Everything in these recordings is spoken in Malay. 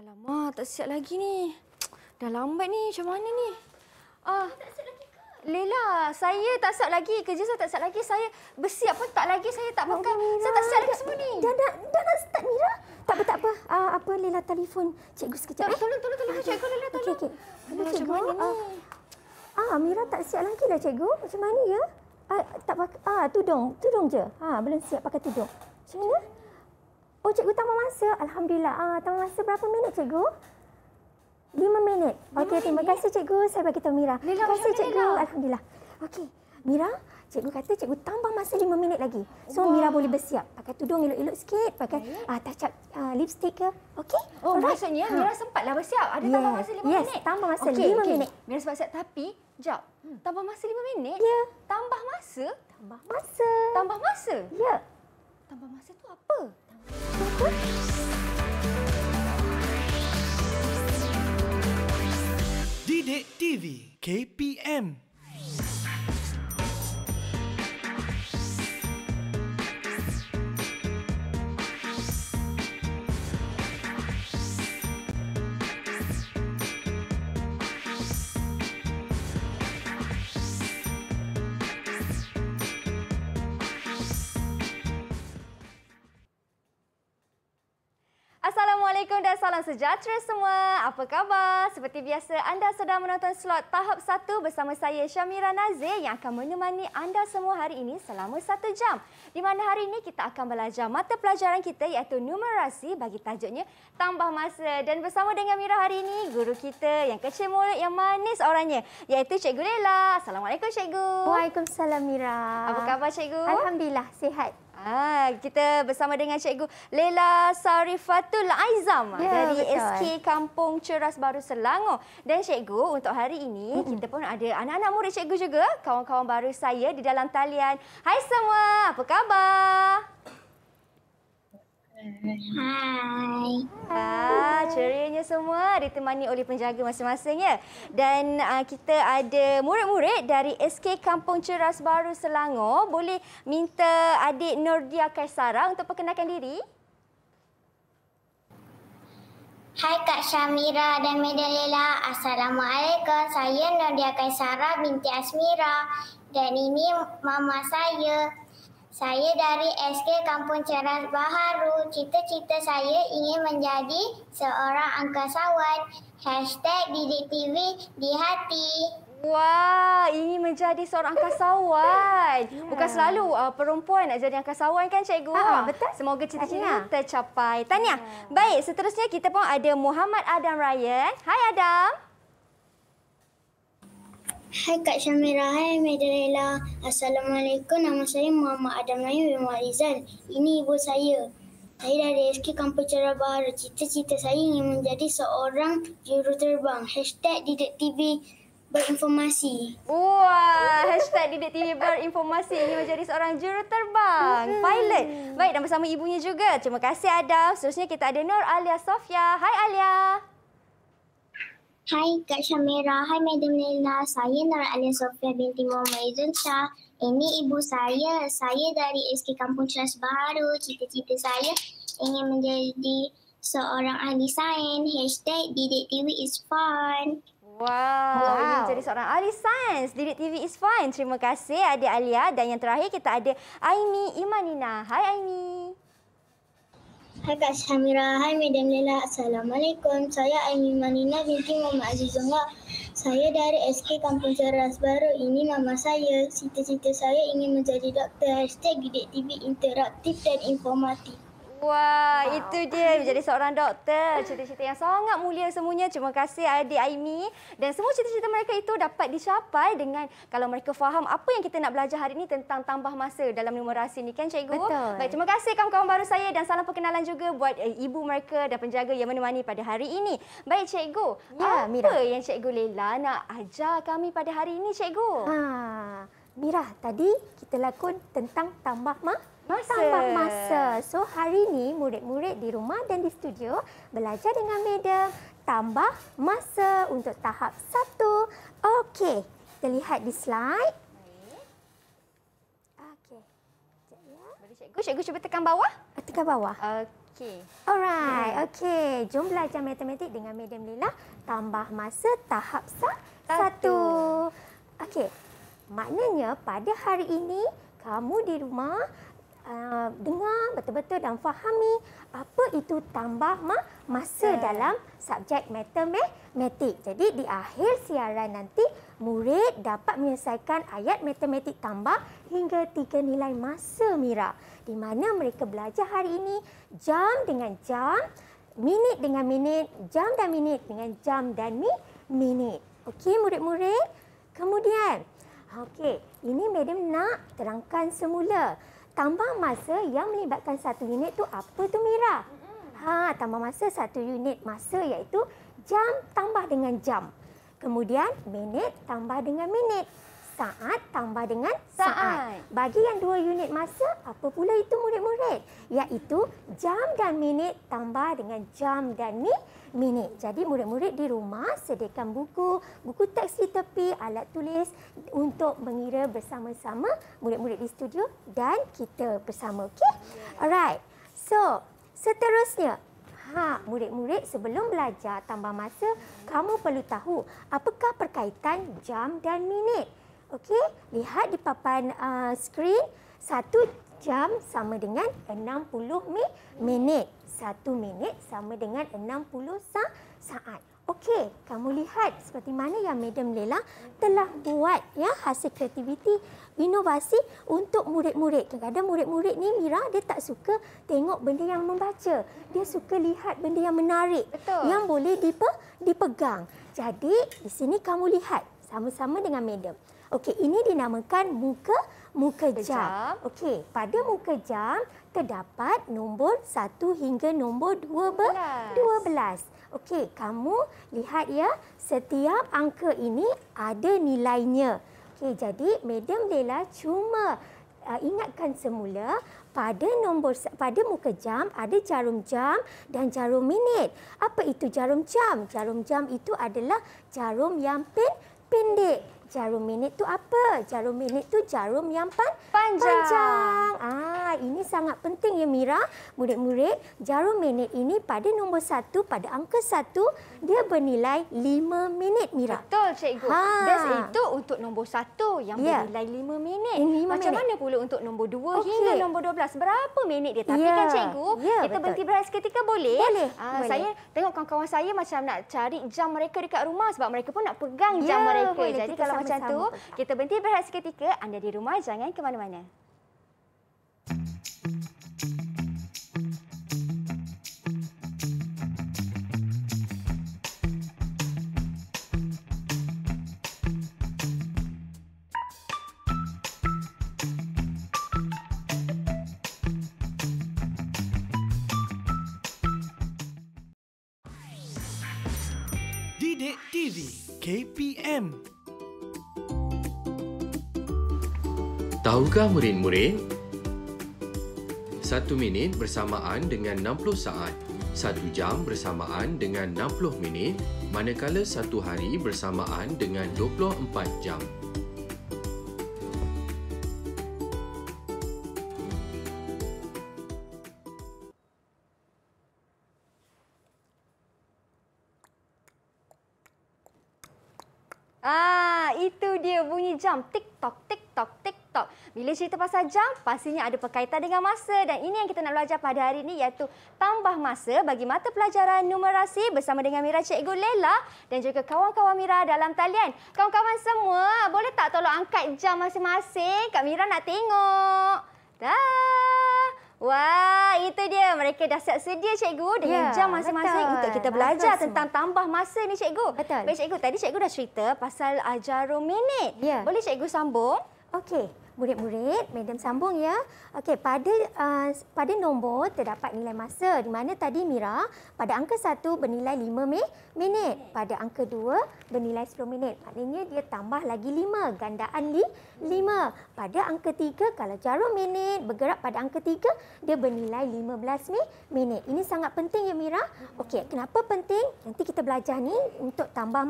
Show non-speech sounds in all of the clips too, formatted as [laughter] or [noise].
Alamak, tak siap lagi ni. [tsk] Dah lambat ni. Macam mana ni? Ah, Lela, saya tak siap lagi. Kerja saya tak siap lagi. Saya bersiap pun tak lagi. Saya tak makan. Mira. Saya tak siap lagi semua ni. Dah, dah, dah nak start, Mira? Tak apa, tak apa. Ah, apa Lela telefon cikgu sekejap. Tak, eh? Tolong, tolong, tolong. Cikgu Lela, tolong. Okay, okay. Lela, macam mana ni? Ah, ah Mira tak siap lagi lah, cikgu. Macam mana ya? Ah, tak pakai. Ah, tudung. Tudung je. Ah, belum siap pakai tudung. Macam mana? Oh, cikgu tambah masa. Alhamdulillah. Ah, tambah masa berapa minit, cikgu? Lima minit. Okey, terima kasih cikgu. Saya bagi tahu Mira. Lila, terima kasih cikgu. Lila. Alhamdulillah. Okey, Mira, cikgu kata cikgu tambah masa lima minit lagi. So, wow. Mira boleh bersiap. Pakai tudung elok-elok sikit. Pakai ya, ya. ah, uh, touch up uh, lipstick ke. Okey? Oh, Alright. maksudnya ha. Mira sempatlah bersiap. Ada yes. tambah masa lima yes. minit. Yes, tambah masa okay. lima okay. minit. Mira sempat siap tapi, jap. Hmm. Tambah masa lima minit? Ya. Yeah. Tambah masa? Tambah masa. Tambah masa? Ya. Yeah. Tambah masa tu apa? Didik TV KPM Assalamualaikum dan salam sejahtera semua. Apa khabar? Seperti biasa, anda sedang menonton slot tahap 1 bersama saya Syamira Nazir yang akan menemani anda semua hari ini selama 1 jam. Di mana hari ini kita akan belajar mata pelajaran kita iaitu numerasi bagi tajuknya Tambah Masa. Dan bersama dengan Mira hari ini, guru kita yang kecil mulut yang manis orangnya iaitu Cikgu Lela. Assalamualaikum Cikgu. Waalaikumsalam Mira. Apa khabar Cikgu? Alhamdulillah, sihat. Ah, kita bersama dengan Cikgu Lela Sarifatul Aizam yeah, dari betul. SK Kampung Ceras Baru Selangor. Dan Cikgu, untuk hari ini mm -hmm. kita pun ada anak-anak murid Cikgu juga, kawan-kawan baru saya di dalam talian. Hai semua, apa khabar? Hai. Ah, cerianya semua ditemani oleh penjaga masing-masing ya. Dan uh, kita ada murid-murid dari SK Kampung Ceras Baru Selangor. Boleh minta adik Nordia Kaisara untuk perkenalkan diri. Hai Kak Syamira dan Medalela. Assalamualaikum. Saya Nordia Kaisara binti Asmira. Dan ini mama saya. Saya dari SK Kampung Ceras Baharu. Cita-cita saya ingin menjadi seorang angkasawan. Hashtag DDTV di hati. Wah, ingin menjadi seorang angkasawan. yeah. Bukan selalu uh, perempuan nak jadi angkasawan kan, Cikgu? Ha, ha betul. Semoga cita-cita tercapai. Tanya. Yeah. Baik, seterusnya kita pun ada Muhammad Adam Ryan. Hai, Adam. Hai Kak Syamira, hai Madalela. Assalamualaikum, nama saya Muhammad Adam Nayu bin Warizal. Ini ibu saya. Saya dari SK Kampung Cerah Baru. Cita-cita saya ingin menjadi seorang juruterbang. Hashtag Didik TV berinformasi. Wah, hashtag Didik TV berinformasi ingin menjadi seorang juruterbang. Pilot. Baik, dan bersama ibunya juga. Terima kasih Adam. Seterusnya kita ada Nur Alia Sofia. Hai Alia. Hi, Kak Syamira. Hi, Madam Lela. Saya Nara Alia Sofia binti Muhammad Shah. Ini ibu saya. Saya dari SK Kampung Cerdas Baru. Cita-cita saya ingin menjadi seorang ahli sains. Hashtag Didik TV is fun. Wow, wow. Oh, ingin jadi seorang ahli sains. Didik TV is fun. Terima kasih adik Alia. Dan yang terakhir kita ada Aimi Imanina. Hai Aimi. Hai Kak Syamira, hai Madam Lela. Assalamualaikum. Saya Aini Manina binti Mama Azizullah. Saya dari SK Kampung Ceras Baru. Ini mama saya. Cita-cita saya ingin menjadi doktor. Hashtag Bidik TV Interaktif dan Informatif. Wah, wow. itu dia menjadi seorang doktor. Cerita-cerita yang sangat mulia semuanya. Terima kasih adik Aimi. Dan semua cerita-cerita mereka itu dapat dicapai dengan kalau mereka faham apa yang kita nak belajar hari ini tentang tambah masa dalam numerasi ini kan cikgu? Betul. Baik, terima kasih kawan-kawan baru saya dan salam perkenalan juga buat eh, ibu mereka dan penjaga yang menemani pada hari ini. Baik cikgu, ya, apa Mira. yang cikgu Lela nak ajar kami pada hari ini cikgu? Ha, Mira, tadi kita lakon tentang tambah masa masa. Tambah masa. So hari ni murid-murid di rumah dan di studio belajar dengan media tambah masa untuk tahap satu. Okey, kita lihat di slide. Ya. Cikgu, cikgu cuba tekan bawah. Ah, tekan bawah. Okey. Alright. Okey. Jom belajar matematik dengan Madam Lila. Tambah masa tahap sah satu. satu. Okey. Maknanya pada hari ini, kamu di rumah Ah, dengar betul-betul dan fahami apa itu tambah ma- masa yeah. dalam subjek matematik. Jadi di akhir siaran nanti murid dapat menyelesaikan ayat matematik tambah hingga tiga nilai masa Mira. Di mana mereka belajar hari ini jam dengan jam, minit dengan minit, jam dan minit dengan jam dan mi- minit. Okey murid-murid? Kemudian, okey, ini madam nak terangkan semula tambah masa yang melibatkan satu unit tu apa tu Mira? Ha, tambah masa satu unit masa iaitu jam tambah dengan jam. Kemudian minit tambah dengan minit saat tambah dengan saat. saat. Bagi yang dua unit masa, apa pula itu murid-murid? Iaitu jam dan minit tambah dengan jam dan mi minit. Jadi murid-murid di rumah sediakan buku, buku teks di tepi, alat tulis untuk mengira bersama-sama murid-murid di studio dan kita bersama. okay Alright. So, seterusnya. Ha, murid-murid sebelum belajar tambah masa, kamu perlu tahu apakah perkaitan jam dan minit. Okey, lihat di papan uh, skrin. Satu jam sama dengan 60 mi- minit. Satu minit sama dengan 60 sa- saat. Okey, kamu lihat seperti mana yang Madam Lela telah buat ya hasil kreativiti inovasi untuk murid-murid. kadang ada murid-murid ni Mira dia tak suka tengok benda yang membaca. Dia suka lihat benda yang menarik Betul. yang boleh dipe- dipegang. Jadi di sini kamu lihat sama-sama dengan Madam. Okey, ini dinamakan muka muka jam. Okey, pada muka jam terdapat nombor 1 hingga nombor 12. 12. Okey, kamu lihat ya, setiap angka ini ada nilainya. Okey, jadi Madam Leila cuma uh, ingatkan semula pada nombor pada muka jam ada jarum jam dan jarum minit. Apa itu jarum jam? Jarum jam itu adalah jarum yang pen, pendek. Jarum minit tu apa? Jarum minit tu jarum yang pan panjang. panjang. Ah, ini sangat penting ya Mira, murid-murid. Jarum minit ini pada nombor satu, pada angka satu, dia bernilai lima minit Mira. Betul cikgu. Ha. dan itu untuk nombor satu yang ya. bernilai lima minit. Eh, lima Macam minit. mana pula untuk nombor dua okay. hingga nombor dua belas? Berapa minit dia? Tapi ya. kan cikgu, ya, kita betul. berhenti berhenti ketika boleh? Boleh. Ah, boleh. Saya tengok kawan-kawan saya macam nak cari jam mereka dekat rumah sebab mereka pun nak pegang ya, jam mereka. Boleh. Jadi kita kalau macam tu. Kita berhenti berehat seketika. Anda di rumah jangan ke mana-mana. Adakah murid-murid? Satu minit bersamaan dengan 60 saat. Satu jam bersamaan dengan 60 minit. Manakala satu hari bersamaan dengan 24 jam. Ah, itu dia bunyi jam. Tik tok, tik tok, bila cerita pasal jam, pastinya ada perkaitan dengan masa dan ini yang kita nak belajar pada hari ini iaitu tambah masa bagi mata pelajaran numerasi bersama dengan Mira Cikgu Lela dan juga kawan-kawan Mira dalam talian. Kawan-kawan semua, boleh tak tolong angkat jam masing-masing? Kak Mira nak tengok. Dah. Wah, itu dia. Mereka dah siap sedia, cikgu, dengan ya, jam masing-masing untuk kita belajar betul tentang tambah masa ni, cikgu. Betul. Baik, cikgu. Tadi cikgu dah cerita pasal jarum minit. Ya. Boleh cikgu sambung? Okey murid-murid, madam sambung ya. Okey, pada uh, pada nombor terdapat nilai masa di mana tadi Mira pada angka satu bernilai 5 minit, pada angka dua bernilai 10 minit. Maknanya dia tambah lagi 5 gandaan di 5. Pada angka tiga kalau jarum minit bergerak pada angka tiga dia bernilai 15 minit. Ini sangat penting ya Mira. Okey, kenapa penting? Nanti kita belajar ni untuk tambah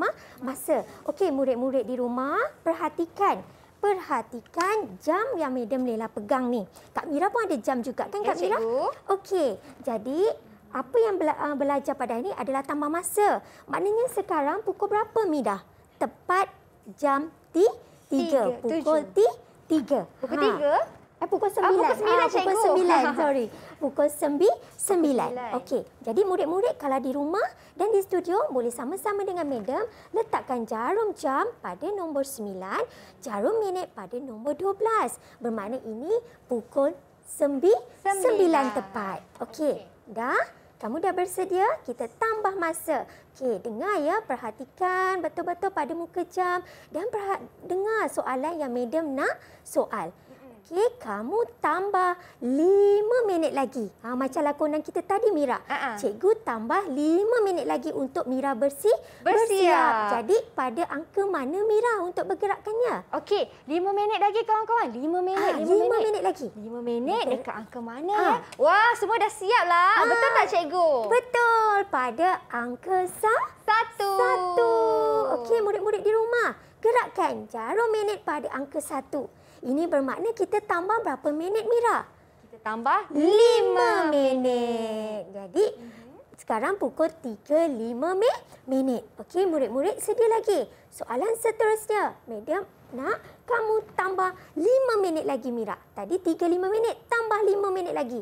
masa. Okey, murid-murid di rumah perhatikan perhatikan jam yang Madam Leila pegang ni. Kak Mira pun ada jam juga kan Kak ya, Mira? Okey. Jadi apa yang bela ah, belajar pada hari ini adalah tambah masa. Maknanya sekarang pukul berapa Mida? Tepat jam 3. Pukul 3. Pukul 3. Ha. Eh, pukul sembilan, Ah, pukul 9, ah, pukul 9, pukul 9 sorry. Pukul 9. sembilan. Okey. Jadi murid-murid kalau di rumah dan di studio boleh sama-sama dengan madam letakkan jarum jam pada nombor sembilan, jarum minit pada nombor dua belas. Bermakna ini pukul 9, sembilan tepat. Okey. Okay. Dah? Kamu dah bersedia? Kita tambah masa. Okey, dengar ya. Perhatikan betul-betul pada muka jam. Dan perha- dengar soalan yang madam nak soal okey kamu tambah lima minit lagi. Ha macam lakonan kita tadi Mira. Uh-uh. Cikgu tambah lima minit lagi untuk Mira bersih bersiap. bersiap. Jadi pada angka mana Mira untuk bergerakkannya? Okey, lima minit lagi kawan-kawan. 5 ah, minit, ha, minit. minit lagi. lima minit Ber- dekat angka mana ha. ya? Wah, semua dah siaplah. Ha. Ah. Betul tak cikgu? Betul. Pada angka sa- satu. Satu. Okey, murid-murid di rumah, gerakkan jarum minit pada angka satu. Ini bermakna kita tambah berapa minit, Mira? Kita tambah 5 minit. Jadi, hmm. sekarang pukul 3.5 minit. Okey, murid-murid sedia lagi. Soalan seterusnya, Madam nak kamu tambah 5 minit lagi, Mira. Tadi 3.5 minit, tambah 5 minit lagi.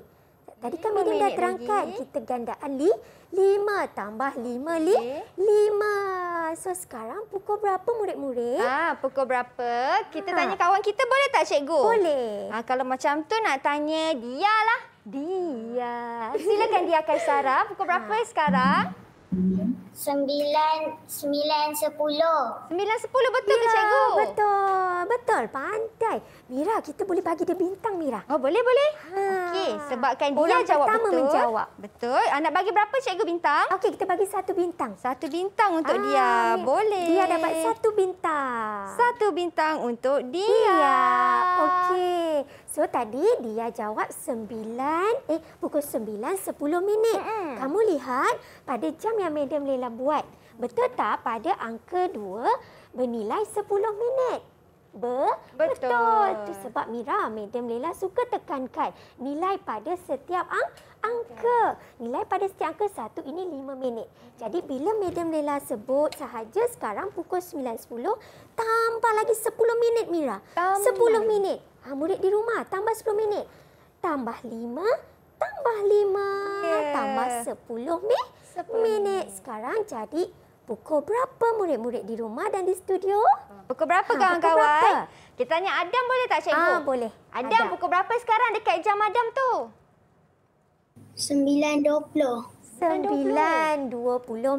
Tadi kan Madam dah terangkan, lagi. kita gandaan li, 5. Tambah 5, li, 5. Ah, so sekarang pukul berapa murid-murid? Ah, pukul berapa? Kita ha. tanya kawan kita boleh tak cikgu? Boleh. Ah, kalau macam tu nak tanya dialah. Dia. Silakan dia Kaisara, pukul berapa ha. sekarang? Sembilan, sembilan sepuluh. Sembilan sepuluh betul Mira, ke cikgu? Betul, betul. Pandai. Mira, kita boleh bagi dia bintang, Mira. Oh, boleh, boleh. Ha. Okey, sebabkan dia Orang jawab betul. menjawab. Betul. anak ah, bagi berapa cikgu bintang? Okey, kita bagi satu bintang. Satu bintang untuk ah, dia. Boleh. Dia dapat satu bintang. Satu bintang untuk dia. Okey. So tadi dia jawab 9 eh pukul 9 10 minit. Mm-hmm. Kamu lihat pada jam yang Madam Leila buat. Betul tak pada angka 2 bernilai 10 minit? Be- betul. betul. Itu sebab Mira, Madam Leila suka tekankan nilai pada setiap ang- angka. Nilai pada setiap angka satu ini lima minit. Jadi bila Madam Leila sebut sahaja sekarang pukul 9.10, tambah lagi 10 minit Mira. Tambah. 10 minit. Ha, murid di rumah, tambah 10 minit. Tambah 5, tambah 5, yeah. tambah 10, mi- 10 minit. Sekarang jadi pukul berapa murid-murid di rumah dan di studio? Pukul berapa ha, kawan-kawan? Kita tanya Adam boleh tak cikgu? Ha, boleh. Adam, Adam pukul berapa sekarang dekat jam Adam tu? 9.20. 9.20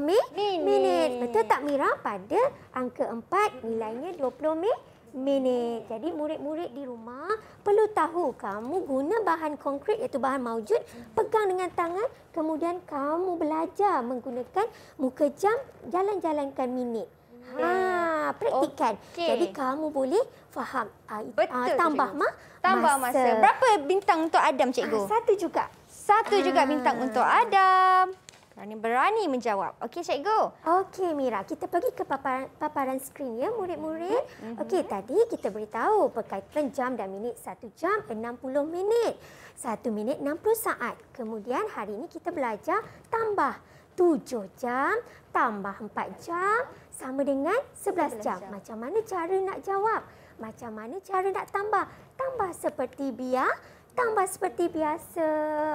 mi- minit. minit. Betul tak Mira? Pada angka 4 nilainya 20 minit minit. Jadi murid-murid di rumah perlu tahu kamu guna bahan konkrit iaitu bahan maujud, pegang dengan tangan, kemudian kamu belajar menggunakan muka jam jalan-jalankan minit. Ha, hmm. praktikan. Okay. Jadi kamu boleh faham. Ah, Betul, ah, tambah ma? Tambah masa. masa. Berapa bintang untuk Adam cikgu? Ah, satu juga. Satu juga bintang untuk Adam. Berani berani menjawab. Okey, cikgu. Okey, Mira. Kita pergi ke paparan, paparan skrin, ya, murid-murid. Mm -hmm. Okey, tadi kita beritahu berkaitan jam dan minit. Satu jam, enam puluh minit. Satu minit, enam puluh saat. Kemudian hari ini kita belajar tambah. Tujuh jam, tambah empat jam, sama dengan sebelas jam. Macam mana cara nak jawab? Macam mana cara nak tambah? Tambah seperti biasa tambah seperti biasa,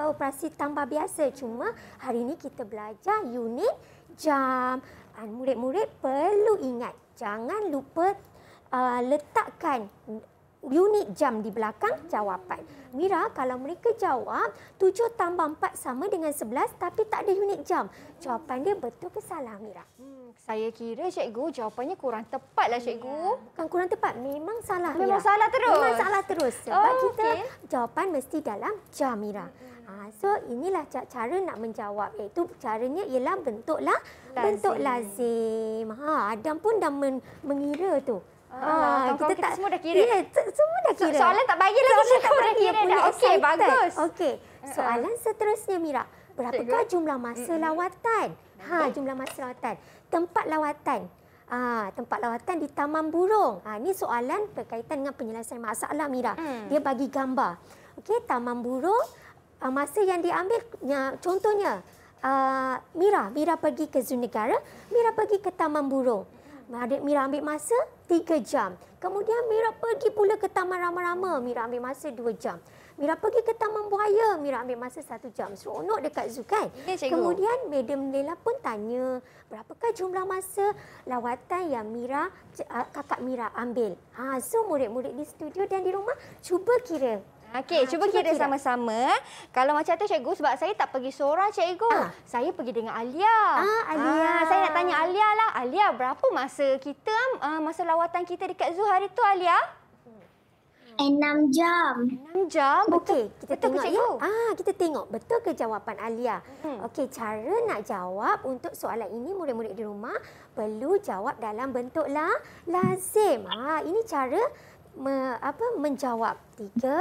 operasi tambah biasa. Cuma hari ini kita belajar unit jam. Ah, murid-murid perlu ingat, jangan lupa uh, letakkan unit jam di belakang jawapan. Mira, kalau mereka jawab 7 tambah 4 sama dengan 11 tapi tak ada unit jam. Jawapan dia betul ke salah, Mira? Hmm, saya kira cikgu jawapannya kurang tepatlah cikgu. Ya, bukan kurang tepat, memang salah. Memang Mira. salah terus. Memang salah terus. Sebab oh, kita okay. jawapan mesti dalam jam Mira. Hmm. Ha, so inilah cara nak menjawab iaitu caranya ialah bentuklah lazim. bentuk lazim. Ha Adam pun dah mengira tu. Alah, ah, kita, kita semua dah kira. Ya, yeah, semua dah kira. So, soalan tak bayar lagi, soalan kita tak kira dah. Okey, bagus. Okey, ah, ah. soalan seterusnya Mira. Berapakah jumlah masa lawatan? Ha, jumlah masa lawatan. Tempat lawatan. Ah, ha, tempat lawatan di Taman Burung. Ah, ha, ni soalan berkaitan dengan penyelesaian masalah Mira. Mm. Dia bagi gambar. Okey, Taman Burung masa yang diambil ya, contohnya Uh, Mira, Mira pergi ke Zunegara. Mira pergi ke Taman Burung. Mm Adik Mira ambil masa 3 jam. Kemudian Mira pergi pula ke taman rama-rama. Mira ambil masa 2 jam. Mira pergi ke taman buaya. Mira ambil masa 1 jam. Seronok dekat zoo kan? Ya, Kemudian Madam Lela pun tanya berapakah jumlah masa lawatan yang Mira, ah, kakak Mira ambil. Ha, so murid-murid di studio dan di rumah cuba kira Okey, ha, cuba kira sama-sama. Kalau macam tu cikgu sebab saya tak pergi seorang cikgu. Ha. Saya pergi dengan Alia. Ah, Alia. Ha, saya nak tanya Alia lah. Alia, berapa masa kita uh, masa lawatan kita dekat zoo hari tu Alia? 6 jam. 6 jam. Okey, kita betul tengok ke, ya. Ah, kita tengok betul ke jawapan Alia. Hmm. Okey, cara nak jawab untuk soalan ini murid-murid di rumah perlu jawab dalam bentuk lazim. Ha, ini cara me, apa menjawab. Tiga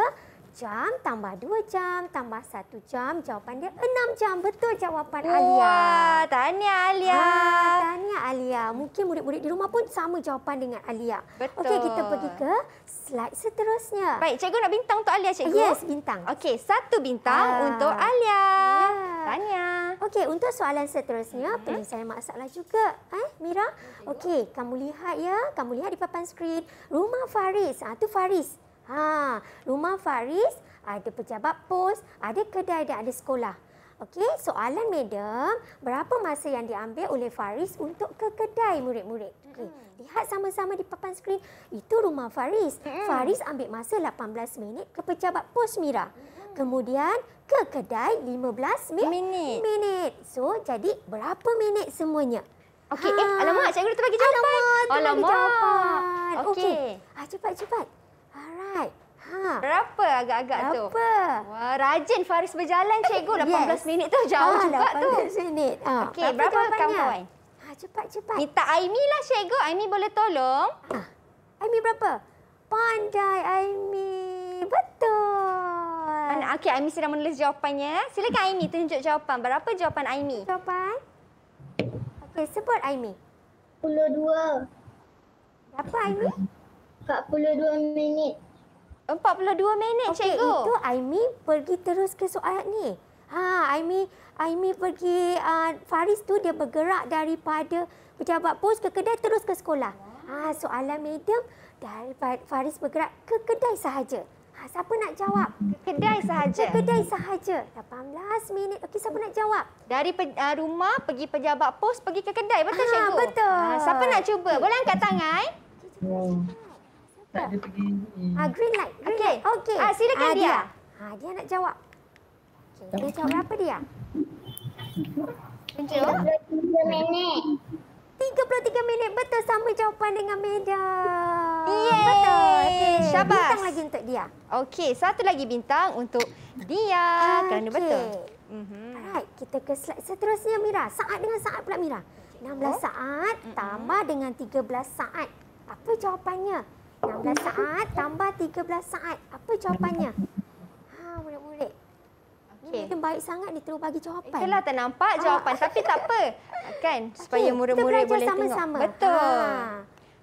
jam, tambah dua jam, tambah satu jam. Jawapan dia enam jam. Betul jawapan Wah, Alia. Wah, tanya Alia. Ha, tahniah Alia. Mungkin murid-murid di rumah pun sama jawapan dengan Alia. Betul. Okey, kita pergi ke slide seterusnya. Baik, cikgu nak bintang untuk Alia, cikgu? Yes, bintang. Okey, satu bintang ha. untuk Alia. Ya. Tahniah. Okey, untuk soalan seterusnya, hmm. perlu saya masaklah juga. Eh, Mira? Okey, kamu lihat ya. Kamu lihat di papan skrin. Rumah Faris. ah ha, Faris. Ha, rumah Faris ada pejabat pos, ada kedai dan ada sekolah. Okey, soalan madam, berapa masa yang diambil oleh Faris untuk ke kedai murid-murid? Okey, hmm lihat sama-sama di papan skrin, itu rumah Faris. hmm Faris ambil masa 18 minit ke pejabat pos Mira. hmm Kemudian ke kedai 15 mi- minit. Minit. So, jadi berapa minit semuanya? Okey, ha. eh alamak, saya tu bagi jawapan. Alamak, alamak. Jawapan. Okey. Okay. Ah, cepat cepat. Ustaz. Ha. Berapa agak-agak tu? Berapa? Wah, rajin Faris berjalan cikgu. 18 yes. minit tu jauh ha, juga 18 tu. 18 minit. Ha. Okey, berapa kawan-kawan? Ha, cepat, cepat. Minta Aimi lah cikgu. Aimi boleh tolong. Ha. Aimi berapa? Pandai Aimi. Betul. Okey, Aimi sedang menulis jawapannya. Silakan Aimi tunjuk jawapan. Berapa jawapan Aimi? Jawapan? Okey, sebut Aimi. 42. Berapa Aimi? 42 minit. 42 minit okay, cikgu. Okey, itu Aimi pergi terus ke soalan ni. Ha, Aimi Aimi pergi uh, Faris tu dia bergerak daripada pejabat pos ke kedai terus ke sekolah. Ha, soalan medium daripada Faris bergerak ke kedai sahaja. Ha, siapa nak jawab? Ke kedai sahaja. Ke kedai sahaja. 18 minit. Okey, siapa nak jawab? Dari pe, uh, rumah pergi pejabat pos pergi ke kedai. Betul ha, cikgu? Betul. Ha, siapa nak cuba? Boleh angkat tangan? Ya. Ah, green light. Green okay. light. Okay. Ah, silakan ah, dia. dia. Ah, dia nak jawab. Okay. Dia jawab berapa dia? Tiga puluh tiga minit. Betul sama jawapan dengan Meda. Yeay. Betul. Okay. Syabas. Bintang lagi untuk dia. Okey, satu lagi bintang untuk dia. Okay. Kerana betul. Mhm. Mhm. Alright, kita ke slide seterusnya Mira. Saat dengan saat pula Mira. 16 saat mhm. tambah dengan 13 saat. Apa jawapannya? 16 saat tambah 13 saat. Apa jawapannya? Ha, murid-murid. Okey. Ini baik sangat ni terus bagi jawapan. Itulah tak nampak ah. jawapan ah. tapi tak apa. Kan supaya murid-murid boleh sama -sama. tengok. Sama. Ha. Betul. Ha.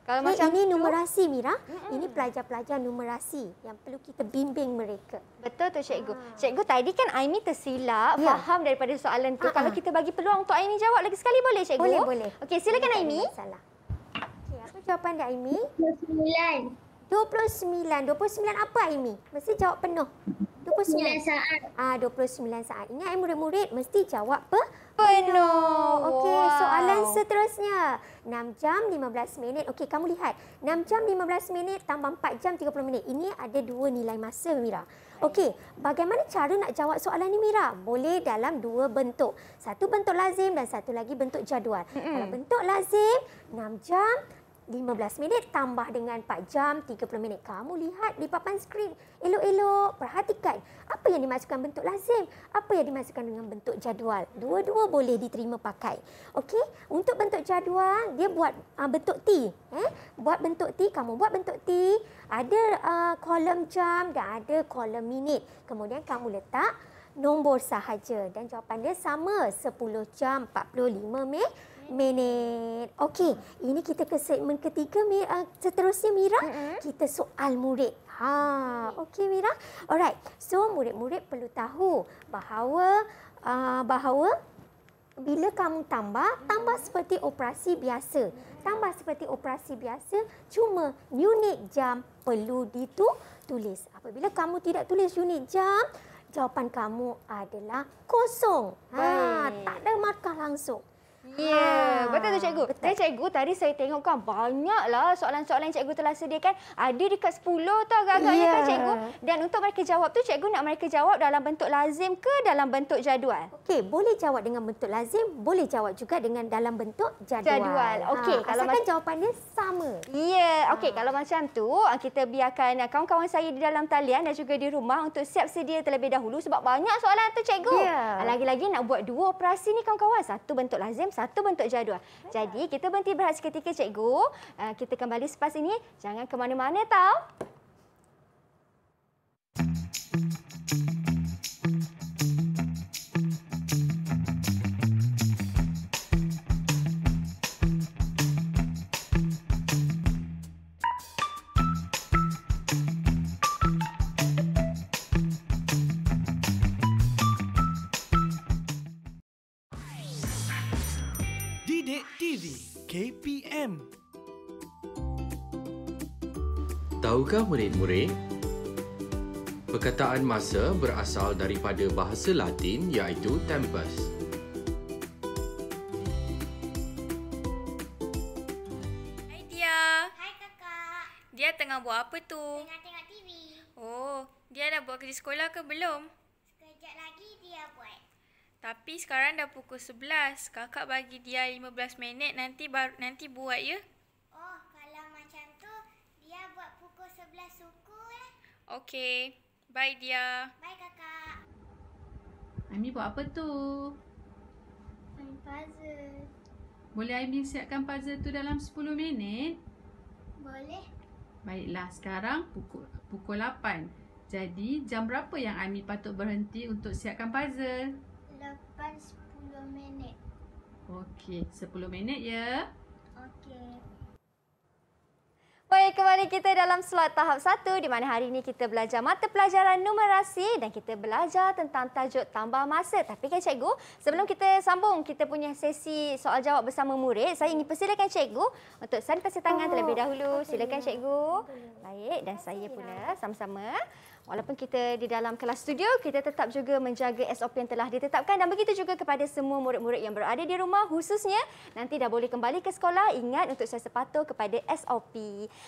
Kalau okay, macam ini numerasi Mira. Mm-mm. Ini pelajar-pelajar numerasi yang perlu kita bimbing mereka. Betul tu cikgu. Ha. Cikgu tadi kan Aini tersilap ya. faham daripada soalan tu. Ha-ha. Kalau ah. kita bagi peluang untuk Aini jawab lagi sekali boleh cikgu? Boleh, boleh. Okey, silakan Aini. Salah jawapan dia Aimi? 29. 29. 29 apa Aimi? Mesti jawab penuh. 29 saat. Ah 29 saat. Ingat eh murid-murid mesti jawab apa? Penuh. Okey, soalan seterusnya. 6 jam 15 minit. Okey, kamu lihat. 6 jam 15 minit tambah 4 jam 30 minit. Ini ada dua nilai masa Mira. Okey, bagaimana cara nak jawab soalan ni Mira? Boleh dalam dua bentuk. Satu bentuk lazim dan satu lagi bentuk jadual. Mm -hmm. Kalau bentuk lazim 6 jam 15 minit tambah dengan 4 jam 30 minit. Kamu lihat di papan skrin, elok-elok perhatikan apa yang dimasukkan bentuk lazim, apa yang dimasukkan dengan bentuk jadual. Dua-dua boleh diterima pakai. Okey, untuk bentuk jadual, dia buat uh, bentuk T. Eh? Buat bentuk T, kamu buat bentuk T, ada uh, kolom jam dan ada kolom minit. Kemudian kamu letak nombor sahaja dan jawapan dia sama 10 jam 45 minit. Minute, Okey, ini kita ke segmen ketiga Mira. Eh, seterusnya Mira. Mm-hmm. Kita soal murid. Ha, okey Mira. Alright. So murid-murid perlu tahu bahawa uh, bahawa bila kamu tambah, tambah seperti operasi biasa. Tambah seperti operasi biasa, cuma unit jam perlu ditulis. Apabila kamu tidak tulis unit jam, jawapan kamu adalah kosong. Ha, tak ada markah langsung. Ya, yeah. betul tu cikgu. Betul. Cikgu tadi saya tengok kan banyaklah soalan-soalan cikgu telah sediakan. Ada dekat 10 tau agak-agaknya yeah. kan ya. cikgu. Dan untuk mereka jawab tu cikgu nak mereka jawab dalam bentuk lazim ke dalam bentuk jadual? Okey, boleh jawab dengan bentuk lazim, boleh jawab juga dengan dalam bentuk jadual. Jadual. Ah, okey, ha. kalau macam jawapannya sama. Ya, yeah. okey kalau macam tu ah, kita biarkan ah, kawan-kawan saya di dalam talian dan juga di rumah untuk siap sedia terlebih dahulu sebab banyak soalan tu cikgu. Ya. Lagi-lagi nak buat dua operasi ni kawan-kawan. Satu bentuk lazim, satu bentuk jadual. Jadi kita berhenti berehat seketika cikgu. Eh, kita kembali selepas ini. Jangan ke mana-mana tau. Tahukah murid-murid? Perkataan masa berasal daripada bahasa Latin iaitu tempus. Hai Dia. Hai Kakak. Dia tengah buat apa tu? Tengah tengok TV. Oh, dia dah buat kerja sekolah ke belum? Sekejap lagi dia buat. Tapi sekarang dah pukul 11. Kakak bagi dia 15 minit nanti baru nanti buat ya. sebelah suku eh. Okay. Bye dia. Bye kakak. Aimi buat apa tu? Main puzzle. Boleh Aimi siapkan puzzle tu dalam 10 minit? Boleh. Baiklah, sekarang pukul pukul 8. Jadi, jam berapa yang Aimi patut berhenti untuk siapkan puzzle? 8.10 minit. Okey, 10 minit ya. Okey. Baik, kembali kita dalam slot tahap satu di mana hari ini kita belajar mata pelajaran numerasi dan kita belajar tentang tajuk tambah masa. Tapi kan cikgu, sebelum kita sambung kita punya sesi soal jawab bersama murid, saya ingin persilakan cikgu untuk sanitasi tangan terlebih oh, dahulu. Silakan cikgu. Baik, dan saya pula sama-sama. Walaupun kita di dalam kelas studio, kita tetap juga menjaga SOP yang telah ditetapkan dan begitu juga kepada semua murid-murid yang berada di rumah khususnya nanti dah boleh kembali ke sekolah ingat untuk saya sepatut kepada SOP.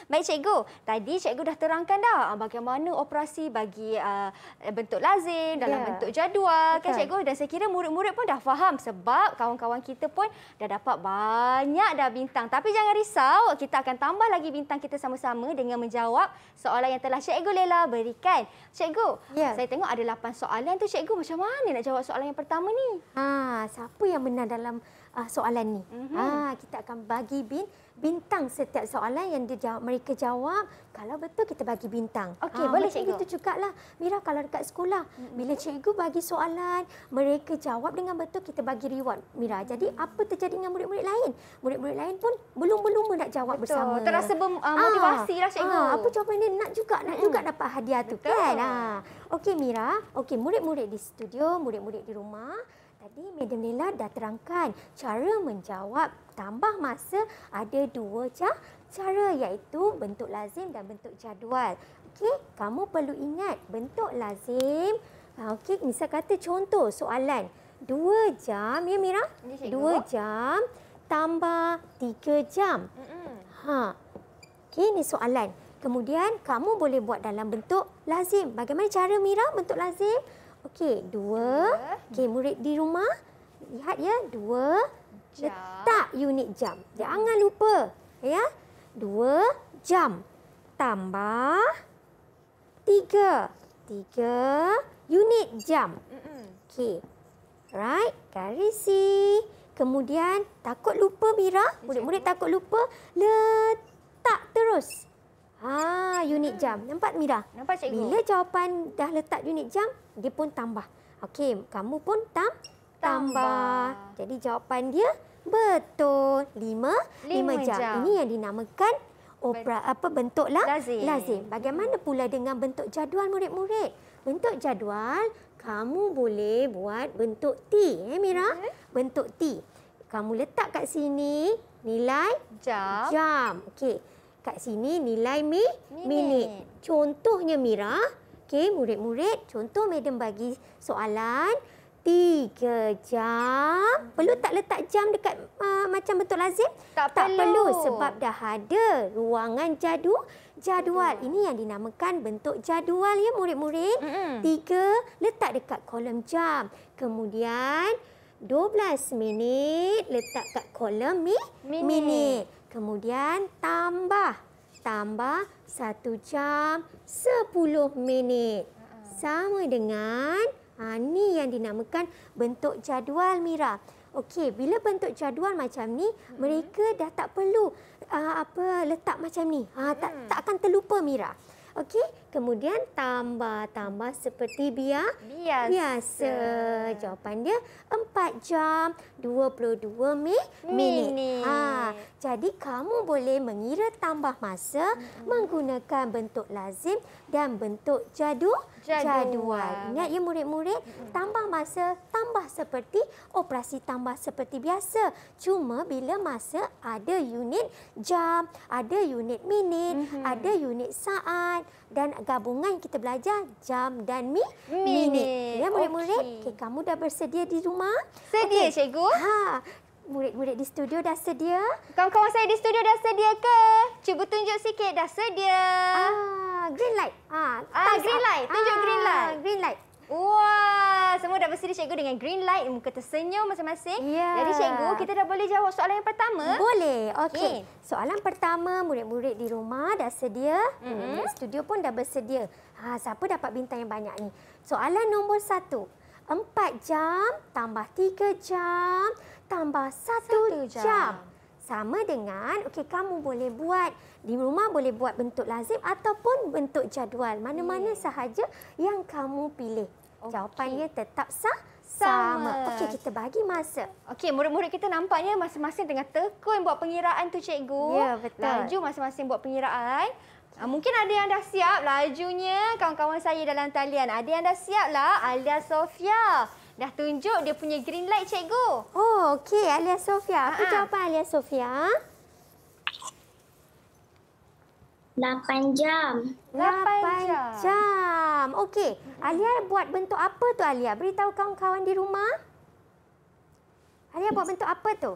Baik cikgu, tadi cikgu dah terangkan dah ah, bagaimana operasi bagi uh, bentuk lazim dalam yeah. bentuk jadual kan, Betul. kan cikgu dan saya kira murid-murid pun dah faham sebab kawan-kawan kita pun dah dapat banyak dah bintang. Tapi jangan risau, kita akan tambah lagi bintang kita sama-sama dengan menjawab soalan yang telah cikgu Lela berikan kan? Cikgu, ya. saya tengok ada lapan soalan tu. Cikgu macam mana nak jawab soalan yang pertama ni? Ha, siapa yang menang dalam uh, soalan ni. Mm-hmm. Ha, kita akan bagi bin bintang setiap soalan yang dia jawab, mereka jawab. Kalau betul kita bagi bintang. Okey, ha, boleh macam cikgu. itu juga lah. Mira kalau dekat sekolah, mm-hmm. bila cikgu bagi soalan, mereka jawab dengan betul kita bagi reward. Mira, mm-hmm. jadi mhm. apa terjadi dengan murid-murid lain? Murid-murid lain pun belum belum nak jawab betul. bersama. Terasa bem, uh, motivasi ha, lah cikgu. Ha, apa jawapan dia nak juga, nak mm-hmm. juga dapat hadiah tu betul. kan? Ha. Okey Mira, okey murid-murid di studio, murid-murid di rumah, Tadi Madam Lela dah terangkan cara menjawab tambah masa ada dua cara cara iaitu bentuk lazim dan bentuk jadual. Okey, kamu perlu ingat bentuk lazim. Ah, okey, misal kata contoh soalan. Dua jam, ya Mira? Dua jam tambah tiga jam. Ha. Okey, ni soalan. Kemudian kamu boleh buat dalam bentuk lazim. Bagaimana cara Mira bentuk lazim? Okey, dua. Okey, murid di rumah. Lihat ya, dua. Jam. Letak unit jam. Jangan lupa. ya. Dua jam. Tambah tiga. Tiga unit jam. Okey. Right, garisi. Kemudian, takut lupa, Mira. Murid-murid takut lupa. Letak terus. Ah, unit jam. Nampak Mira? Nampak cikgu. Bila jawapan dah letak unit jam, dia pun tambah. Okey, kamu pun tam tambah. tambah. Jadi jawapan dia betul. Lima, lima, jam. jam. Ini yang dinamakan opera Bet apa bentuklah lazim. lazim. Bagaimana pula dengan bentuk jadual murid-murid? Bentuk jadual kamu boleh buat bentuk T, eh Mira? Okay. Mhm. Bentuk T. Kamu letak kat sini nilai jam. Jam. Okey kat sini nilai mi, minit. minit. Contohnya Mira, okey murid-murid, contoh madam bagi soalan Tiga jam. Mhm. Perlu tak letak jam dekat uh, macam bentuk lazim? Tak, tak perlu. perlu. Sebab dah ada ruangan jadu, jadual. Mhm. Ini yang dinamakan bentuk jadual ya murid-murid. Mm -hmm. Tiga, letak dekat kolom jam. Kemudian, 12 minit letak dekat kolom mi, minit. minit. Kemudian tambah. Tambah satu jam sepuluh minit. Sama dengan ha, ni yang dinamakan bentuk jadual Mira. Okey, bila bentuk jadual macam ni, hmm. mereka dah tak perlu uh, apa letak macam ni. Ha, tak, hmm. tak akan terlupa Mira. Okey, kemudian tambah-tambah seperti biar biasa. biasa. Jawapan dia 4 jam 22 mi minit. minit. Ha, jadi kamu boleh mengira tambah masa hmm. menggunakan bentuk lazim dan bentuk jadu jadual. jadual. Ingat ya murid-murid, tambah masa tambah seperti operasi tambah seperti biasa. Cuma bila masa ada unit jam, ada unit minit, mm -hmm. ada unit saat dan gabungan kita belajar jam dan mi minit. minit. Ya murid-murid, okay. okay, kamu dah bersedia di rumah? Sedia okay. cikgu. Ha, Murid-murid di studio dah sedia? Kawan-kawan saya di studio dah sedia ke? Cuba tunjuk sikit dah sedia. Ah, green light. Ah, ah green light. Tunjuk ah, green light. Green light. Wah, semua dah bersedia cikgu dengan green light. Muka tersenyum masing-masing. Yeah. Jadi cikgu, kita dah boleh jawab soalan yang pertama? Boleh. Okey. Okay. Soalan pertama, murid-murid di rumah dah sedia. Mm -hmm. Studio pun dah bersedia. Ha, siapa dapat bintang yang banyak ni? Soalan nombor satu. Empat jam tambah tiga jam tambah satu, satu jam. jam. Sama dengan, okey kamu boleh buat di rumah, boleh buat bentuk lazim ataupun bentuk jadual. Mana-mana yeah. Hmm. sahaja yang kamu pilih. Okay. Jawapannya tetap sah. Sama. Sama. Okey, kita bagi masa. Okey, murid-murid kita nampaknya masing-masing tengah tekun buat pengiraan tu cikgu. Ya, betul. Laju masing-masing buat pengiraan. Ah, mungkin ada yang dah siap lajunya kawan-kawan saya dalam talian. Ada yang dah siap lah, Alia Sofia dah tunjuk dia punya green light cikgu. Oh, okey Alia Sofia. Apa Aa. Ah. jawapan Alia Sofia? 8 jam. 8 jam. jam. Okey, Alia buat bentuk apa tu Alia? Beritahu kawan-kawan di rumah. Alia buat bentuk apa tu?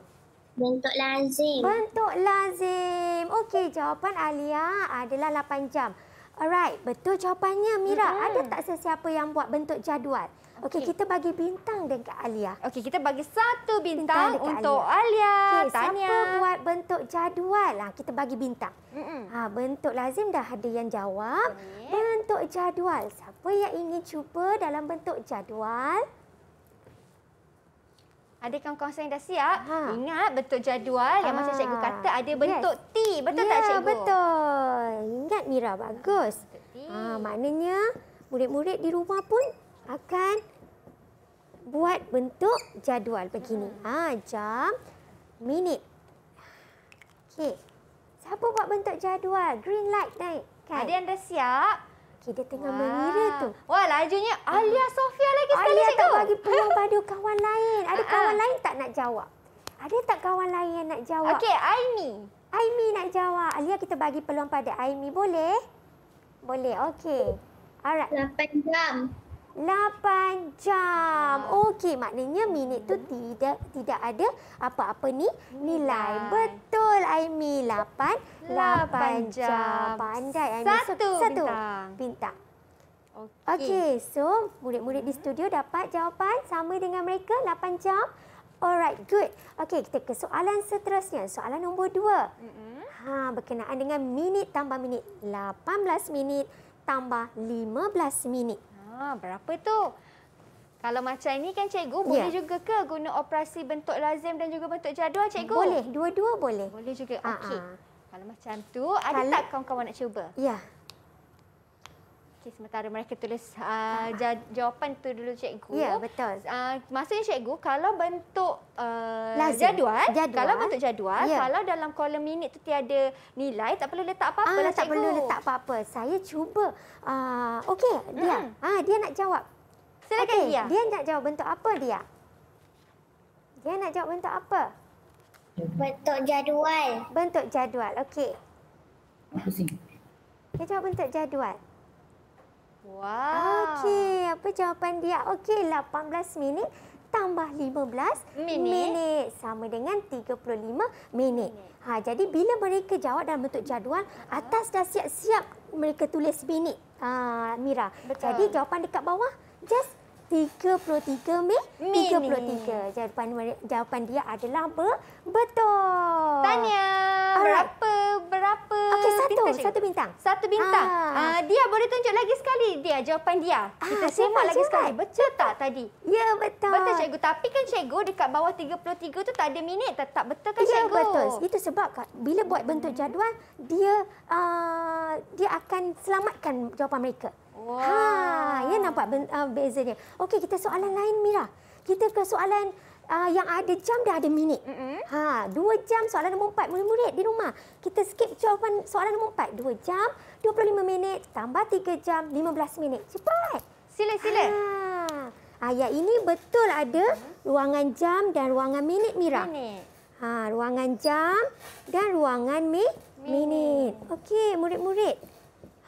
Bentuk lazim. Bentuk lazim. Okey, jawapan Alia adalah 8 jam. Alright, betul jawapannya Mira. Mm -hmm. Ada tak sesiapa yang buat bentuk jadual? Okey, okay, kita bagi bintang dekat Alia. Okey, kita bagi satu bintang, bintang untuk Alia. Alia. Okay, Tanya. Siapa buat bentuk jadual? Ha, kita bagi bintang. Mm -mm. Ha, bentuk lazim dah ada yang jawab. Okay. Bentuk jadual. Siapa yang ingin cuba dalam bentuk jadual? Ada kawan-kawan yang dah siap? Ha. Ingat bentuk jadual yang ha. macam ah. cikgu kata ada bentuk yes. T. Betul yeah, tak ya, cikgu? Ya, betul. Ingat Mira, bagus. Ha, maknanya murid-murid di rumah pun akan buat bentuk jadual begini. Ha, jam, minit. Okey. Siapa buat bentuk jadual? Green light naik. Kan? Ada dah siap? Okey, dia tengah Wah. mengira tu. Wah, lajunya ah. Alia Sofia lagi sekali Alia cikgu. Alia tak bagi peluang pada kawan lain. Ada ah, kawan uh -huh. lain tak nak jawab? Ada tak kawan lain yang nak jawab? Okey, Aimi. Aimi nak jawab. Alia kita bagi peluang pada Aimi. Boleh? Boleh, okey. Alright. 8 jam. 8 jam. Ah. Okey, maknanya minit tu tidak tidak ada apa-apa ni nilai. nilai. Betul Aimi 8 8 jam. jam. Pandai Aimi. Satu, Satu bintang. bintang. Okey. Okey, so murid-murid hmm. di studio dapat jawapan sama dengan mereka 8 jam. Alright, good. Okey, kita ke soalan seterusnya. Soalan nombor 2. Hmm. Ha, berkenaan dengan minit tambah minit. 18 minit tambah 15 minit. Ah, berapa tu? Kalau macam ini kan cikgu, ya. boleh ya. juga ke guna operasi bentuk lazim dan juga bentuk jadual cikgu? Boleh, dua-dua boleh. Boleh juga. Ah, okey. Ah. Kalau macam tu, ada Kalau... tak kawan-kawan nak cuba? Ya. Okey, sementara mereka tulis uh, jawapan tu dulu cikgu. Ya, betul. Uh, maksudnya cikgu, kalau bentuk uh, jadual, jadual, kalau bentuk jadual, ya. kalau dalam kolom minit tu tiada nilai, tak perlu letak apa-apa ah, lah cikgu. Tak perlu letak apa-apa. Saya cuba. Uh, Okey, dia. Hmm. Ah, dia nak jawab. Silakan okay. dia. Dia nak jawab bentuk apa dia? Dia nak jawab bentuk apa? Bentuk jadual. Bentuk jadual. Okey. Apa sih? Dia jawab bentuk jadual. Wow. Okey, apa jawapan dia? Okey, 18 minit tambah 15 minit. minit sama dengan 35 minit. minit. Ha, jadi bila mereka jawab dalam bentuk jadual, atas dah siap-siap mereka tulis minit. Ha, Mira. Betul. Jadi jawapan dekat bawah just 33 min 33. Mini. Jawapan jawapan dia adalah ber, betul. Tanya. Berapa? Berapa? Okay satu. Bintang satu bintang. Satu bintang. Ha. Uh, ah, dia boleh tunjuk lagi sekali dia jawapan dia. Ah, Kita simak lagi cuman. sekali. Betul tak tadi? Ya, betul. Betul cikgu. Tapi kan cikgu dekat bawah 33 tu tak ada minit tetap betul kan ya, cikgu? Ya, betul. Itu sebab kak, bila buat bentuk hmm. jadual, dia uh, dia akan selamatkan jawapan mereka. Ha, wow. Ha, ya nampak ben, uh, ah, bezanya. Okey, kita soalan lain Mira. Kita ke soalan uh, yang ada jam dan ada minit. Mm -hmm. Ha, dua jam soalan nombor empat murid-murid di rumah. Kita skip jawapan soalan nombor empat. Dua jam, 25 minit, tambah tiga jam, 15 minit. Cepat. Sila, sila. Ha. Ayat ah, ini betul ada ruangan jam dan ruangan minit, Mira. Minit. Ha, ruangan jam dan ruangan mi minit. minit. Okey, murid-murid.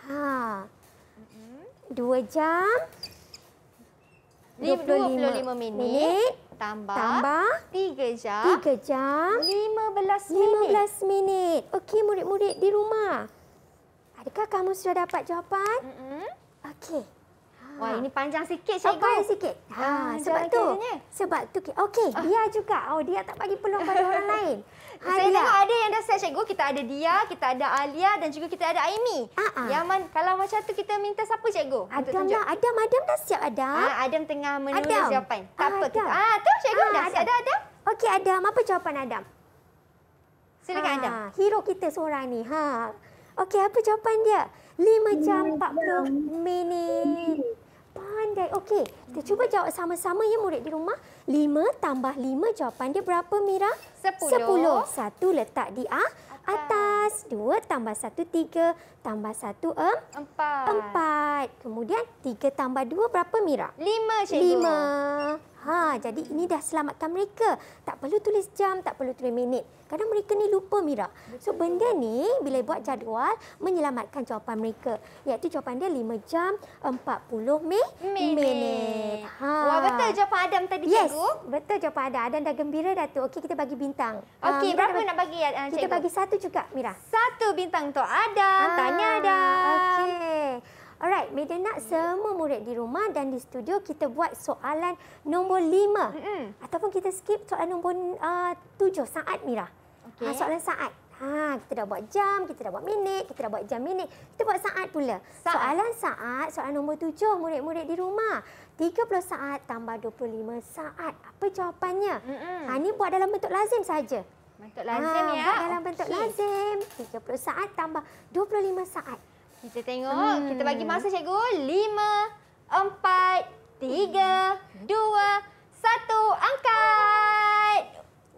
Haa. Dua jam 25 minit, minit tambah, tambah 3 jam 3 jam 15 minit 15 minit okey murid-murid di rumah adakah kamu sudah dapat jawapan mm -hmm. okey Wah, ah. ini panjang sikit, Cikgu. Panjang sikit. Ha, ha sebab tu. Sebab tu. Okey, ah. dia juga. Oh, dia tak bagi peluang pada orang [laughs] lain. Ha, Saya dia. tengok ada yang dah set, Cikgu. Kita ada dia, kita ada Alia dan juga kita ada Aimi. Ha, ha. Yaman, kalau macam tu kita minta siapa, Cikgu? Adam lah. Adam, Adam dah siap, Adam. Ha, Adam tengah menulis jawapan. Tak ha, apa. Adam. Kita. Ah, tu, Cikgu. Ha, dah ada, ada, Adam? Okey, Adam. Apa jawapan Adam? Silakan, ha, Adam. Hero kita seorang ni. Ha. Okey, apa jawapan dia? 5 jam 40 minit pandai. Okey, kita cuba jawab sama-sama ya murid di rumah. 5 tambah 5 jawapan dia berapa Mira? 10. 10. Satu letak di A. Atas. Dua tambah satu, tiga. Tambah satu, em? Empat. Empat. Kemudian, tiga tambah dua berapa, Mira? Lima, Cikgu. Lima. Ha, jadi ini dah selamatkan mereka. Tak perlu tulis jam, tak perlu tulis minit. Kadang mereka ni lupa Mira. So benda ni bila buat jadual menyelamatkan jawapan mereka. Iaitu jawapan dia 5 jam 40 minit. minit. Ha. Wah betul jawapan Adam tadi yes. cikgu. Yes, betul jawapan Adam. Adam dah gembira dah tu. Okey kita bagi bintang. Okey, um, berapa bagi, nak bagi uh, cikgu? Kita bagi satu juga Mira. Satu bintang untuk Adam. Ah, tanya Adam. Okey. Alright, Media nak semua murid di rumah dan di studio kita buat soalan nombor lima. Mm -mm. Ataupun kita skip soalan nombor uh, tujuh, saat Mira. Okay. Ha, ah, soalan saat. Ha, kita dah buat jam, kita dah buat minit, kita dah buat jam minit. Kita buat saat pula. Saat. Soalan saat, soalan nombor tujuh murid-murid di rumah. 30 saat tambah 25 saat. Apa jawapannya? Mm -mm. Ha, Ini buat dalam bentuk lazim saja. Bentuk lazim ha, ya. Buat dalam bentuk okay. lazim. 30 saat tambah 25 saat. Kita tengok. Hmm. Kita bagi masa cikgu. Lima, empat, tiga, dua, satu. Angkat.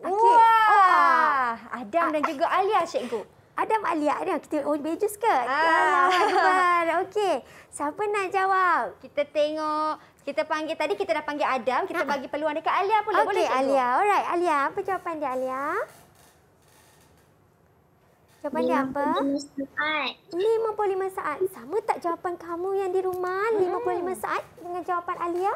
Okay. Wah. Oh. Adam dan juga Alia cikgu. Adam, Alia. Adam, kita on pages ke? Ah. Alamak, ya, Adam. Okey. Siapa nak jawab? Kita tengok. Kita panggil tadi kita dah panggil Adam, kita ah. bagi peluang dekat Alia pula. Okay, boleh. Okey, Alia. Alright, Alia, apa jawapan dia Alia? Jawapan dia apa? 55 saat. 55 saat. Sama tak jawapan kamu yang di rumah? 55 hmm. saat dengan jawapan Alia?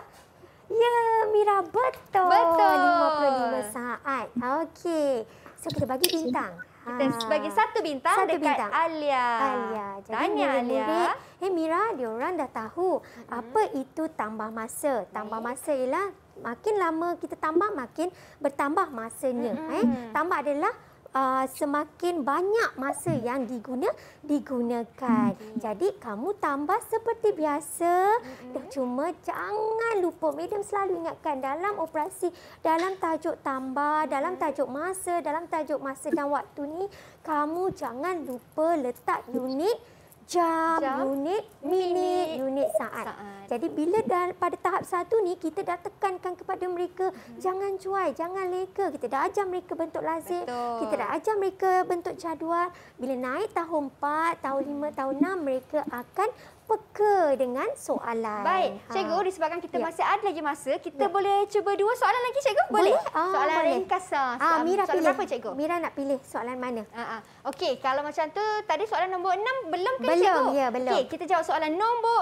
Ya, Mira betul. Betul. 55 saat. Okey. So, kita bagi bintang. Kita ha. bagi satu bintang satu dekat bintang. Alia. Alia. Jadi Tanya Alia. Eh, hey, Mira, diorang dah tahu hmm. apa itu tambah masa. Tambah masa ialah makin lama kita tambah, makin bertambah masanya. Hmm. Eh. Hmm. Tambah adalah uh, semakin banyak masa yang diguna digunakan. Okay. Jadi kamu tambah seperti biasa. Mm-hmm. Cuma jangan lupa medium selalu ingatkan dalam operasi, dalam tajuk tambah, mm-hmm. dalam tajuk masa, dalam tajuk masa dan waktu ni kamu jangan lupa letak unit mm jam, jam unit minit, minit unit saat. saat. Jadi bila dah pada tahap satu ni kita dah tekankan kepada mereka hmm. jangan cuai, jangan leka. Kita dah ajar mereka bentuk lazim, Betul. kita dah ajar mereka bentuk jadual. Bila naik tahun empat, tahun lima, tahun enam mereka akan peka dengan soalan. Baik, ha. cikgu ha. disebabkan kita ya. masih ada lagi masa, kita ya. boleh cuba dua soalan lagi cikgu? Boleh. boleh. Ah, soalan ringkas. Ah, Mira soalan berapa cikgu? Mira nak pilih soalan mana? Ha ah, ah. Okey, kalau macam tu tadi soalan nombor 6 belum ke belum, cikgu? Ya, belum. Okey, kita jawab soalan nombor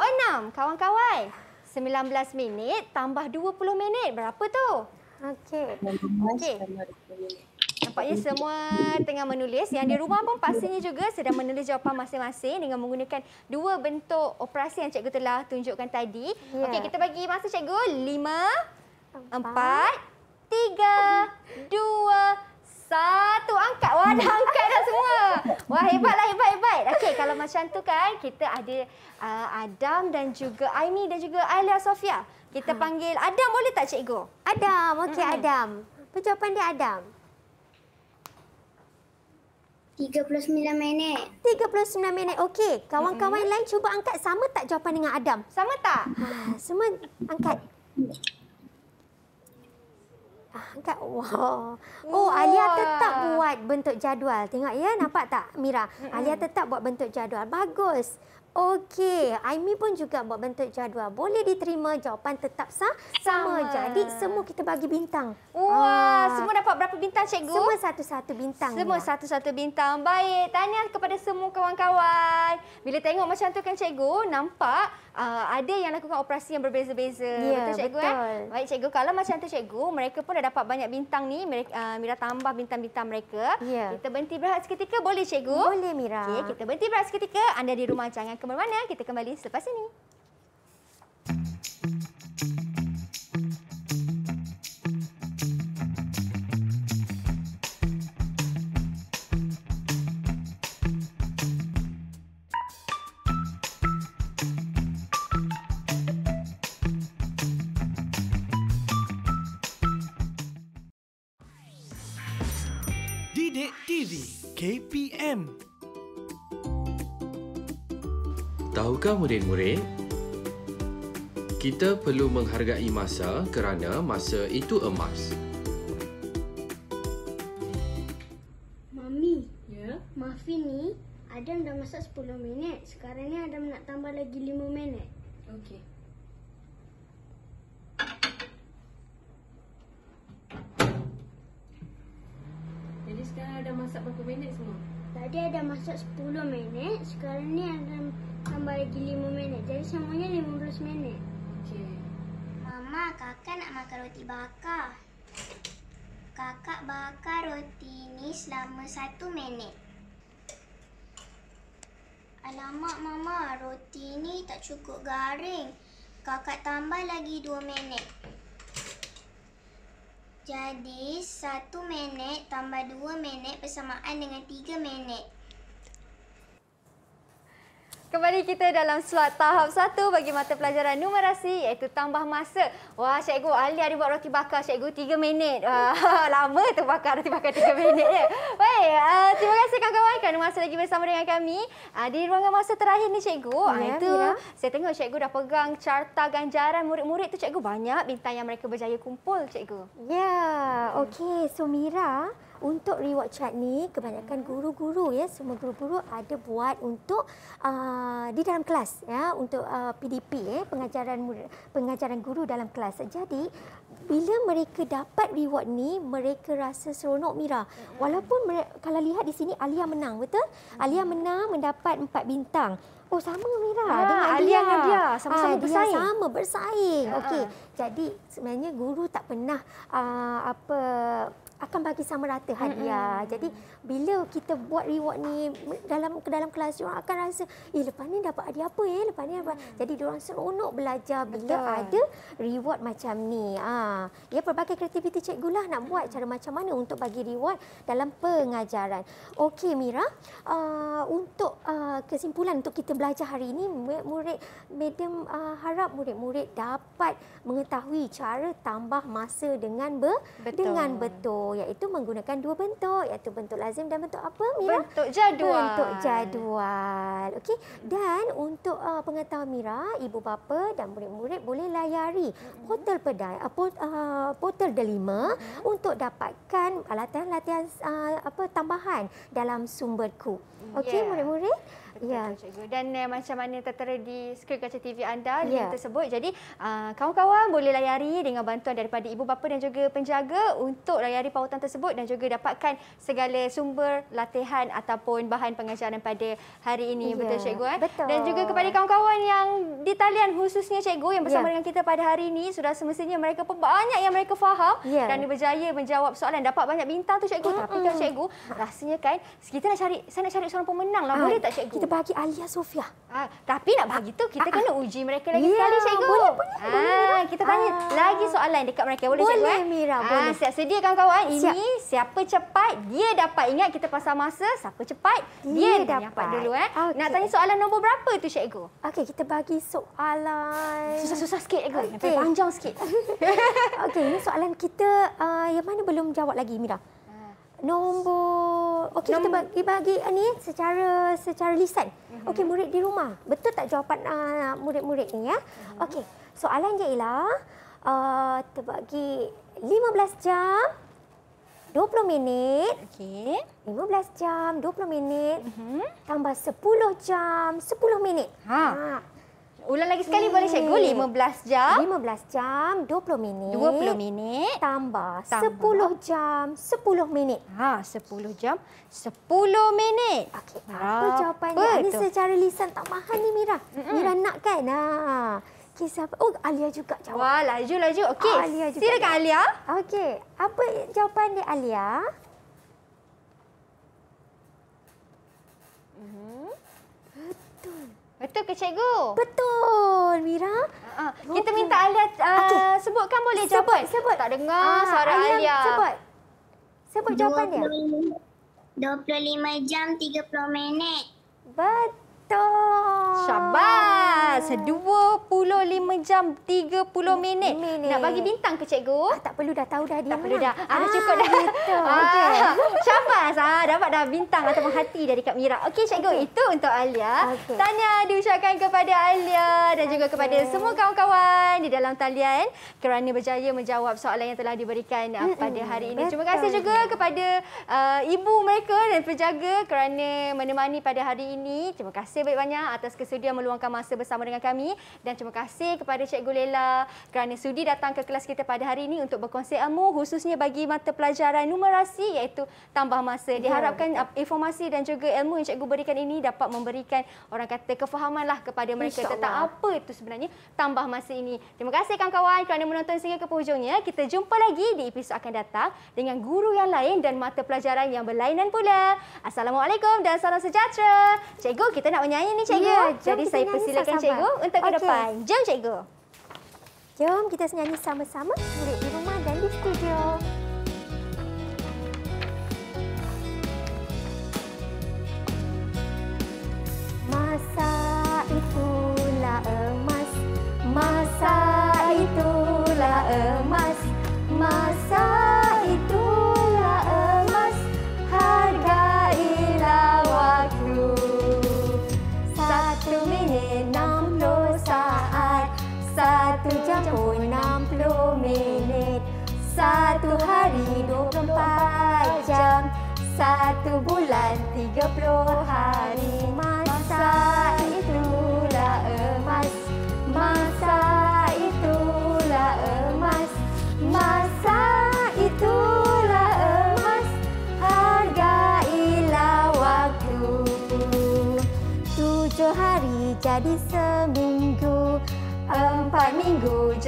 6 kawan-kawan. 19 minit tambah 20 minit berapa tu? Okey. Okey. Nampaknya semua tengah menulis. Yang di rumah pun pastinya juga sedang menulis jawapan masing-masing dengan menggunakan dua bentuk operasi yang cikgu telah tunjukkan tadi. Yeah. Okey, kita bagi masa cikgu. Lima, empat, tiga, dua, satu. Angkat. Wah, dah angkat dah semua. Wah, hebatlah, hebat, hebat. Okey, kalau macam tu kan, kita ada uh, Adam dan juga Aimi dan juga Alia Sofia. Kita ha. panggil Adam boleh tak cikgu? Adam, okey hmm. Adam. Apa jawapan dia Adam? 39 minit. 39 minit. Okey. Kawan-kawan mm -hmm. lain cuba angkat sama tak jawapan dengan Adam? Sama tak? Ha, semua angkat. Ha, angkat. Wow. Oh, Alia tetap buat bentuk jadual. Tengok ya, nampak tak Mira? Mm -hmm. Alia tetap buat bentuk jadual. Bagus. Okey, Aimi pun juga buat bentuk jadual. Boleh diterima jawapan tetap sah. Sama. sama. Jadi semua kita bagi bintang. Wah, Aa. Ah. semua dapat berapa bintang cikgu? Semua satu-satu bintang. Semua satu-satu bintang. Baik, tanya kepada semua kawan-kawan. Bila tengok macam tu kan cikgu, nampak uh, ada yang lakukan operasi yang berbeza-beza. Ya, betul cikgu eh? betul. eh? Baik cikgu, kalau macam tu cikgu, mereka pun dah dapat banyak bintang ni. Mereka, uh, Mira tambah bintang-bintang mereka. Ya. Kita berhenti berehat seketika boleh cikgu? Boleh Mira. Okey, kita berhenti berehat seketika. Anda di rumah jangan ke mana-mana. Kita kembali selepas ini. KPM Tahukah murid-murid? Kita perlu menghargai masa kerana masa itu emas. Mami, ya? Maafin ni, Adam dah masak 10 minit. Sekarang ni Adam nak tambah lagi 5 minit. Okey. Jadi sekarang ada masak berapa minit semua? Tadi ada masak 10 minit. Sekarang ni Adam sambal lagi lima minit. Jadi semuanya lima belas minit. Okey. Mama, kakak nak makan roti bakar. Kakak bakar roti ni selama satu minit. Alamak mama, roti ni tak cukup garing. Kakak tambah lagi dua minit. Jadi satu minit tambah dua minit bersamaan dengan tiga minit. Kembali kita dalam slot tahap satu bagi mata pelajaran numerasi iaitu tambah masa. Wah, cikgu Ali ada buat roti bakar cikgu tiga minit. Wah, [laughs] lama tu bakar roti bakar tiga minit dia. Baik, uh, terima kasih kawan-kawan kerana masih lagi bersama dengan kami. Uh, di ruangan masa terakhir ni cikgu, ya, eh, itu Mira. saya tengok cikgu dah pegang carta ganjaran murid-murid tu cikgu banyak bintang yang mereka berjaya kumpul cikgu. Ya, okey. So Mira, untuk reward chart ni kebanyakan hmm. guru-guru ya semua guru-guru ada buat untuk uh, di dalam kelas ya untuk uh, PDP ya pengajaran pengajaran guru dalam kelas. Jadi bila mereka dapat reward ni mereka rasa seronok Mira. Hmm. Walaupun kalau lihat di sini Alia menang betul? Hmm. Alia menang mendapat empat bintang. Oh sama Mira ha, dengan Alia, dengan dia sama-sama ha, dia bersaing. Sama bersaing. Ah, Okey. Jadi sebenarnya guru tak pernah uh, apa akan bagi sama rata hadiah. Mm-hmm. Jadi bila kita buat reward ni dalam ke dalam kelas orang akan rasa, "Eh, lepas ni dapat hadiah apa eh? Lepas ni apa. Mm. Jadi orang seronok belajar bila Betul. ada reward macam ni. ha. ya pelbagai kreativiti cikgulah nak buat mm. cara macam mana untuk bagi reward dalam pengajaran. Okey Mira, uh, untuk uh, kesimpulan untuk kita belajar hari ini, murid-murid medium uh, harap murid-murid dapat mengetahui cara tambah masa dengan ber- Betul. dengan betul iaitu menggunakan dua bentuk iaitu bentuk lazim dan bentuk apa Mira? Bentuk jadual. Bentuk jadual. Okey. Dan untuk uh, pengetahuan Mira, ibu bapa dan murid-murid boleh layari mm-hmm. portal pedai uh, port, uh, portal delima mm-hmm. untuk dapatkan latihan-latihan uh, apa tambahan dalam sumberku. Okey yeah. murid-murid? Ya, cikgu. Dan uh, macam mana tertera di skrin kaca TV anda ya. yang tersebut. Jadi, uh, kawan-kawan boleh layari dengan bantuan daripada ibu bapa dan juga penjaga untuk layari pautan tersebut dan juga dapatkan segala sumber latihan ataupun bahan pengajaran pada hari ini. Ya. Betul, cikgu. Eh? Betul. Dan juga kepada kawan-kawan yang di talian khususnya cikgu yang bersama ya. dengan kita pada hari ini, sudah semestinya mereka pun banyak yang mereka faham ya. dan berjaya menjawab soalan. Dapat banyak bintang tu cikgu. Mm-mm. Tapi kan cikgu, rasanya kan kita nak cari, saya nak cari seorang pemenang lah. Boleh ah, tak cikgu? Kita kita bagi Alia Sofia. Ah, tapi nak bagi tu kita ah, kena ah. uji mereka lagi yeah, sekali cikgu. Boleh, boleh. Ah, kita tanya ah. lagi ha. soalan dekat mereka boleh, boleh cikgu eh? Mira, ah, boleh. siap sedia kawan-kawan. Ini siap. siapa cepat dia dapat. Ingat kita pasal masa, siapa cepat dia, dia dapat. dapat dulu eh. Okay. Nak tanya soalan nombor berapa tu cikgu? Okey, kita bagi soalan. Susah-susah sikit cikgu. Okay. Panjang sikit. [laughs] Okey, ini soalan kita uh, yang mana belum jawab lagi Mira? nombor okey kita bagi bagi uh, ni secara secara lisan mm-hmm. okey murid di rumah betul tak jawapan uh, murid-murid ni ya mm-hmm. okey soalan dia ialah uh, terbagi 15 jam 20 minit okey 15 jam 20 minit mm-hmm. tambah 10 jam 10 minit ha. Ah. Ulang lagi sekali okay. boleh cikgu hmm. 15 jam 15 jam 20 minit 20 minit tambah, tambah 10 jam 10 minit ha 10 jam 10 minit okey apa jawapannya ni secara lisan tak faham ni Mira Mm-mm. Mira nak kan ha okay, oh Alia juga jawab wah laju laju okey ah, silakan Alia okey apa jawapan dia Alia Betul ke cikgu? Betul, Mira. Uh, uh. Kita minta Alia uh, ah, okay. sebutkan boleh jawapan. Sebut, sebut. Tak dengar uh, suara Alia. Alia. Sebut. Sebut jawapan dia. 25 jam 30 minit. Betul. Syabas! 25 jam 30 minit. minit. Nak bagi bintang ke cikgu? Ah, tak perlu dah tahu dah dia. Tak perlu lah. dah. Ah, dah ah, cukup dah. Betul. Ah, okay. [laughs] Syabas! Ah, dapat dah bintang atau hati dari Kak Mira. Okey cikgu, okay. itu untuk Alia. Okay. Tanya diusahakan kepada Alia dan juga okay. kepada semua kawan-kawan di dalam talian kerana berjaya menjawab soalan yang telah diberikan mm -mm. pada hari ini. Betul. Terima kasih juga ya. kepada uh, ibu mereka dan penjaga kerana menemani pada hari ini. Terima kasih kasih banyak-banyak atas kesudian meluangkan masa bersama dengan kami dan terima kasih kepada Cikgu Lela kerana sudi datang ke kelas kita pada hari ini untuk berkongsi ilmu khususnya bagi mata pelajaran numerasi iaitu tambah masa. Ya, Diharapkan ya, informasi dan juga ilmu yang Cikgu berikan ini dapat memberikan orang kata kefahamanlah kepada mereka Insya tentang Allah. apa itu sebenarnya tambah masa ini. Terima kasih kawan-kawan kerana menonton sehingga ke hujungnya. Kita jumpa lagi di episod akan datang dengan guru yang lain dan mata pelajaran yang berlainan pula. Assalamualaikum dan salam sejahtera. Cikgu kita nak menyanyi pertanyaan ni cikgu. Ya, Jadi saya persilakan cikgu untuk ke okay. depan. Jom cikgu. Jom kita senyanyi sama-sama murid di rumah dan di studio.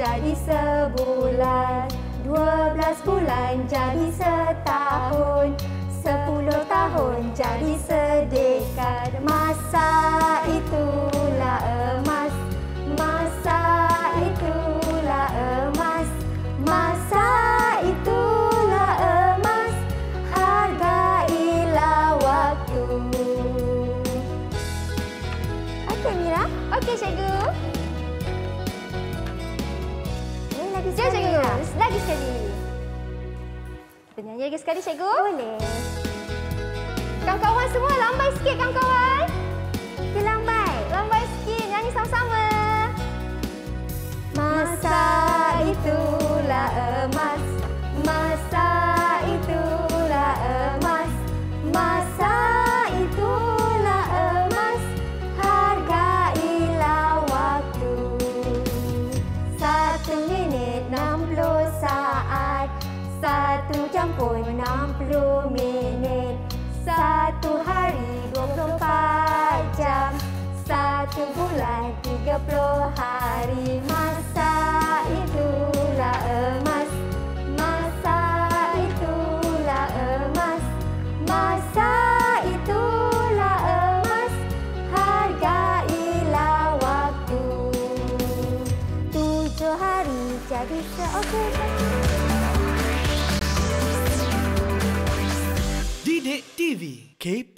jadi sebulan Dua belas bulan jadi setahun Sepuluh tahun jadi sedekat Masa itu lagi sekali, cikgu? Boleh. Kawan-kawan semua, lambai sikit kawan-kawan. Okey, lambai. Lambai sikit. Nyanyi sama-sama. Masa itulah emas. escape